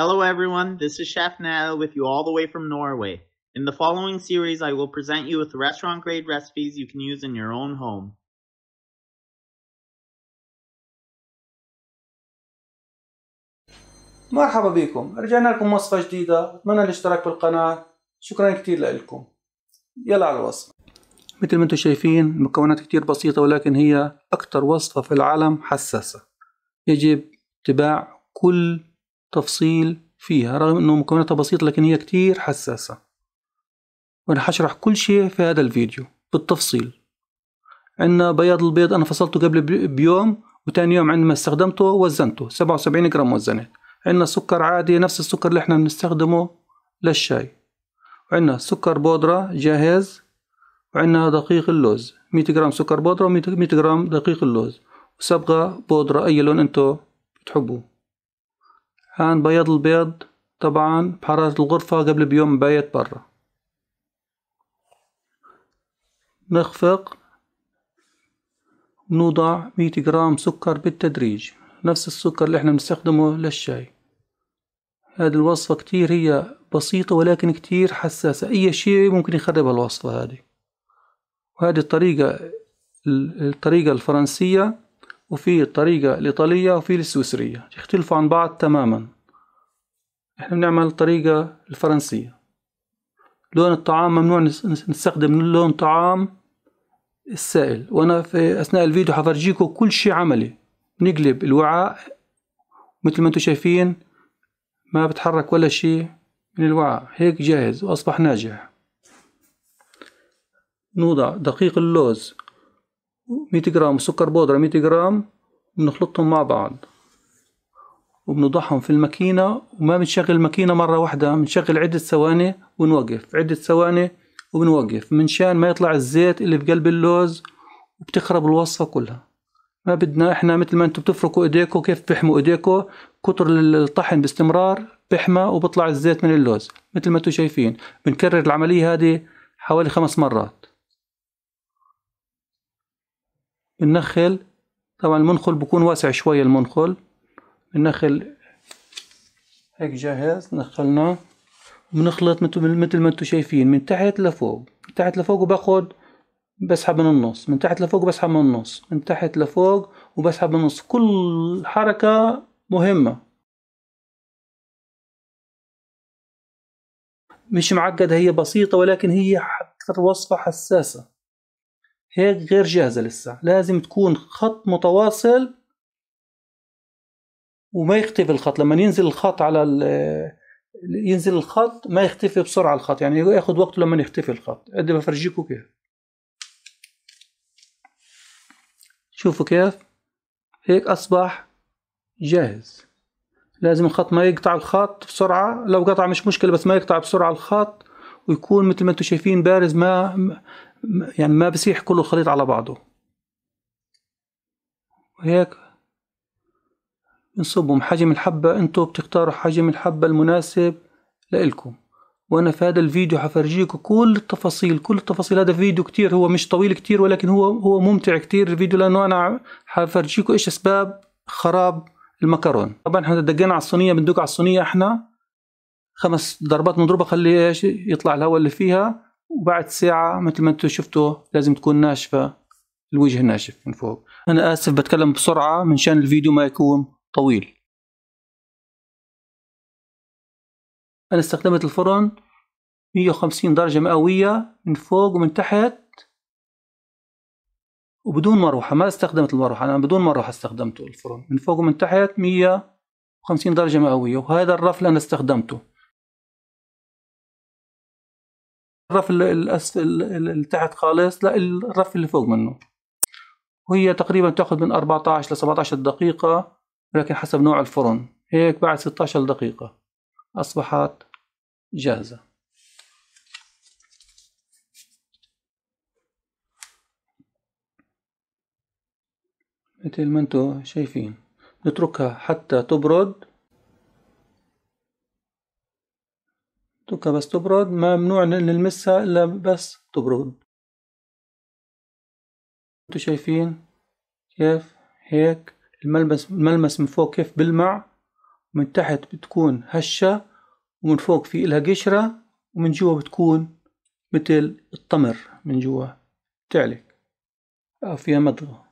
Hello everyone, this is Chef Nell with you all the way from Norway. In the following series, I will present you with restaurant grade recipes you can use in your own home. مرحبا بكم رجعنا لكم وصفة جديدة أتمنى الاشتراك بالقناة شكرا كثير لكم يلا على الوصفة مثل ما انتم شايفين المكونات كثير بسيطة ولكن هي أكثر وصفة في العالم حساسة يجب اتباع كل تفصيل فيها رغم أنه مكوناتها بسيطة لكن هي كتير حساسة وأنا حشرح كل شيء في هذا الفيديو بالتفصيل عندنا بياض البيض أنا فصلته قبل بيوم وتاني يوم عندما استخدمته وزنته سبعة وسبعين جرام وزنت عندنا سكر عادي نفس السكر اللي احنا بنستخدمه للشاي وعندنا سكر بودرة جاهز وعندنا دقيق اللوز مية جرام سكر بودرة ومية جرام دقيق اللوز وصبغة بودرة أي لون انتو بتحبوه هان بيض البيض طبعا بحرارة الغرفة قبل بيوم بيت برا نخفق نوضع مية جرام سكر بالتدريج نفس السكر اللي احنا بنستخدمه للشاي هذه الوصفة كتير هي بسيطة ولكن كتير حساسة أي شيء ممكن يخرب الوصفة هذه وهذه الطريقة الطريقة الفرنسية وفي الطريقة الإيطالية وفي السويسرية يختلفوا عن بعض تماما احنا بنعمل الطريقة الفرنسية لون الطعام ممنوع نستخدم لون طعام السائل وانا في اثناء الفيديو حفرجيكم كل شيء عملي نقلب الوعاء مثل ما انتم شايفين ما بتحرك ولا شيء من الوعاء هيك جاهز واصبح ناجح نوضع دقيق اللوز 100 جرام سكر بودرة 100 جرام بنخلطهم مع بعض وبنضعهم في الماكينة وما بنشغل الماكينة مرة واحدة بنشغل عدة ثواني ونوقف عدة ثواني وبنوقف منشان ما يطلع الزيت اللي في قلب اللوز وبتخرب الوصفة كلها ما بدنا احنا مثل ما انتم بتفركوا ايديكم كيف بتحموا ايديكم كتر الطحن باستمرار بحمى وبطلع الزيت من اللوز مثل ما انتم شايفين بنكرر العملية هذه حوالي خمس مرات بننخل طبعا المنخل بكون واسع شوية المنخل بننخل هيك جاهز نخلنا بنخلط مثل ما انتم شايفين من تحت لفوق من تحت لفوق وباخذ بسحب من النص من تحت لفوق بسحب من النص من تحت لفوق وبسحب من النص كل حركة مهمة مش معقدة هي بسيطة ولكن هي أكثر وصفة حساسة هيك غير جاهزة لسه لازم تكون خط متواصل وما يختفي الخط لما ينزل الخط على ينزل الخط ما يختفي بسرعة الخط يعني ياخد وقته لما يختفي الخط قد بفرجيكم كيف شوفوا كيف هيك أصبح جاهز لازم الخط ما يقطع الخط بسرعة لو قطع مش مشكلة بس ما يقطع بسرعة الخط ويكون مثل ما انتم شايفين بارز ما يعني ما بسيح كله الخليط على بعضه وهيك بنصبهم حجم الحبة انتوا بتختاروا حجم الحبة المناسب لإلكم وانا في هذا الفيديو حفرجيكم كل التفاصيل كل التفاصيل هذا فيديو كتير هو مش طويل كتير ولكن هو هو ممتع كتير الفيديو لانه انا حفرجيكم ايش اسباب خراب المكرون طبعا احنا دقينا على الصينيه بندق على الصينيه احنا خمس ضربات مضروبه خلي ايش يطلع الهواء اللي فيها وبعد ساعة مثل ما انتم شفتوا لازم تكون ناشفة الوجه ناشف من فوق أنا آسف بتكلم بسرعة من شان الفيديو ما يكون طويل أنا استخدمت الفرن 150 درجة مئوية من فوق ومن تحت وبدون مروحة ما استخدمت المروحة أنا بدون مروحة استخدمته الفرن من فوق ومن تحت 150 درجة مئوية وهذا الرف اللي أنا استخدمته الرف اللي تحت خالص لا الرف اللي فوق منه وهي تقريبا تاخذ من 14 ل 17 دقيقة ولكن حسب نوع الفرن هيك بعد 16 دقيقة أصبحت جاهزة مثل ما انتم شايفين نتركها حتى تبرد دوكا بس تبرد ممنوع نلمسها إلا بس تبرد انتو شايفين كيف هيك الملمس الملمس من فوق كيف بلمع ومن تحت بتكون هشة ومن فوق في إلها قشرة ومن جوا بتكون مثل التمر من جوا بتعلك أو فيها مضغة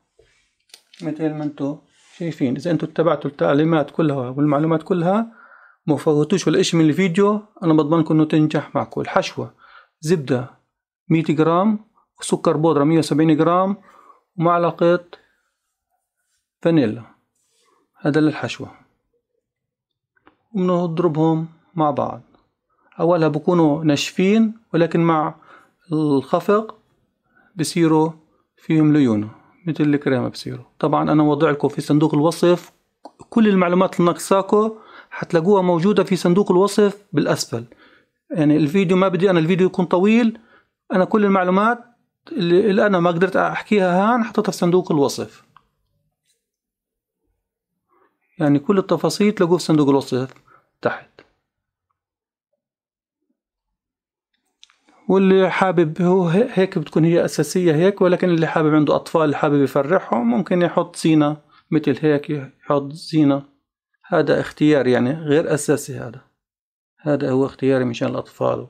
مثل ما انتو شايفين إذا انتو اتبعتوا التعليمات كلها والمعلومات كلها مفوتوش ولا اشي من الفيديو انا بضمنكم انه تنجح معكم الحشوة زبدة 100 جرام وسكر بودرة 170 جرام ومعلقة فانيلا هذا للحشوة وبنضربهم مع بعض اولها بكونوا ناشفين ولكن مع الخفق بصيروا فيهم ليونه مثل الكريمة بصيروا طبعا انا وضع لكم في صندوق الوصف كل المعلومات اللي ناقصاكم حتلاقوها موجودة في صندوق الوصف بالأسفل يعني الفيديو ما بدي أنا الفيديو يكون طويل أنا كل المعلومات اللي أنا ما قدرت أحكيها هان حطيتها في صندوق الوصف يعني كل التفاصيل تلاقوها في صندوق الوصف تحت واللي حابب هو هيك بتكون هي أساسية هيك ولكن اللي حابب عنده أطفال اللي حابب يفرحهم ممكن يحط زينة مثل هيك يحط زينة هذا اختيار يعني غير أساسي هذا هذا هو اختياري مشان الأطفال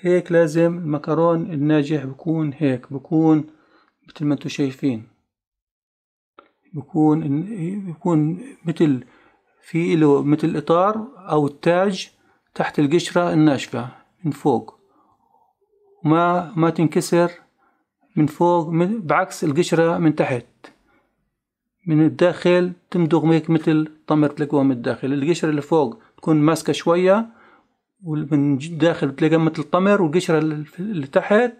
هيك لازم المكرون الناجح بكون هيك بكون مثل ما انتم شايفين بكون بكون مثل في له مثل إطار أو التاج تحت القشرة الناشفة من فوق وما ما تنكسر من فوق بعكس القشرة من تحت من الداخل تمدغ هيك مثل تمر تلاقوها من الداخل القشرة اللي فوق تكون ماسكة شوية ومن الداخل بتلاقيها مثل التمر والقشرة اللي تحت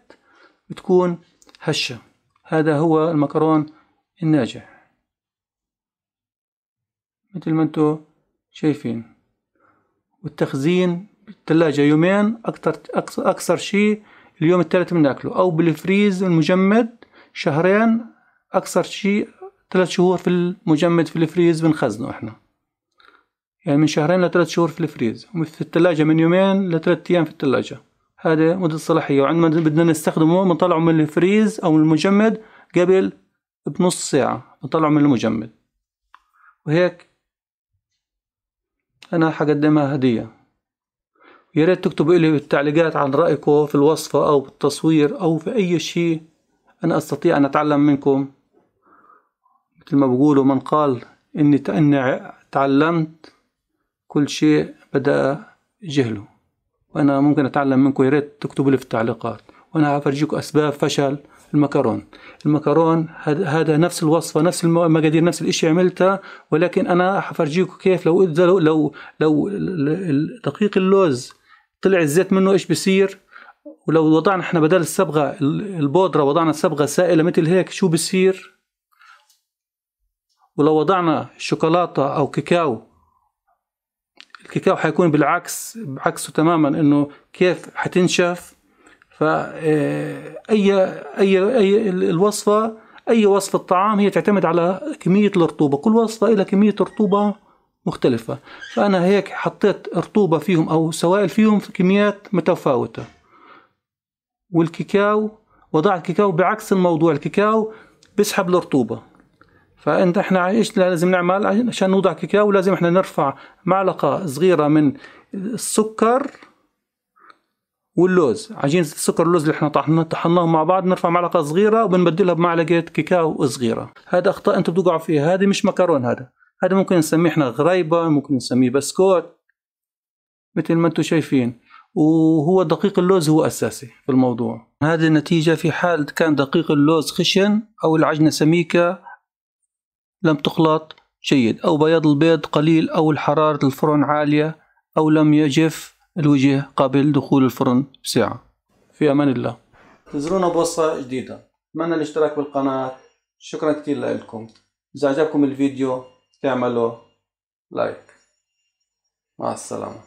بتكون هشة هذا هو المكرون الناجح مثل ما انتو شايفين والتخزين بالثلاجة يومين أكتر أكثر شيء اليوم الثالث بناكله أو بالفريز المجمد شهرين أكثر شيء ثلاث شهور في المجمد في الفريز بنخزنه احنا يعني من شهرين لثلاث شهور في الفريز وفي الثلاجة من يومين لثلاث أيام في الثلاجة هذا مدة الصلاحية وعندما يعني بدنا نستخدمه بنطلعه من الفريز أو من المجمد قبل بنص ساعة بنطلعه من المجمد وهيك أنا حقدمها هدية يا ريت تكتبوا لي بالتعليقات عن رأيكم في الوصفة أو بالتصوير أو في أي شيء أنا أستطيع أن أتعلم منكم مثل ما بقولوا من قال إني أني تعلمت كل شيء بدأ جهله وأنا ممكن أتعلم منكم يا ريت تكتبوا لي في التعليقات وأنا هفرجيكم أسباب فشل المكرون المكرون هذا نفس الوصفة نفس المقادير نفس الإشي عملتها ولكن أنا هفرجيكم كيف لو لو لو, لو دقيق اللوز طلع الزيت منه إيش بصير ولو وضعنا احنا بدل الصبغة البودرة وضعنا صبغة سائلة مثل هيك شو بصير ولو وضعنا شوكولاتة أو كاكاو الكاكاو حيكون بالعكس بعكسه تماما انه كيف حتنشف فأي آه، أي أي الوصفة أي وصفة طعام هي تعتمد على كمية الرطوبة كل وصفة لها كمية رطوبة مختلفة فأنا هيك حطيت رطوبة فيهم أو سوائل فيهم في كميات متفاوتة والكاكاو وضعت الكاكاو بعكس الموضوع الكاكاو بيسحب الرطوبة فانت احنا ايش لازم نعمل عشان نوضع كيكه ولازم احنا نرفع معلقه صغيره من السكر واللوز عجينة السكر واللوز اللي احنا طحناهم مع بعض نرفع معلقة صغيرة وبنبدلها بمعلقة كاكاو صغيرة هذا أخطاء أنتم بتوقعوا فيها هذه مش مكرون هذا هذا ممكن نسميه احنا غريبة ممكن نسميه بسكوت مثل ما أنتم شايفين وهو دقيق اللوز هو أساسي في الموضوع هذه النتيجة في حال كان دقيق اللوز خشن أو العجنة سميكة لم تخلط جيد أو بياض البيض قليل أو حرارة الفرن عالية أو لم يجف الوجه قبل دخول الفرن بساعة في أمان الله تزرونا بوصة جديدة أتمنى الاشتراك بالقناة شكرا كتير لكم إذا عجبكم الفيديو تعملوا لايك مع السلامة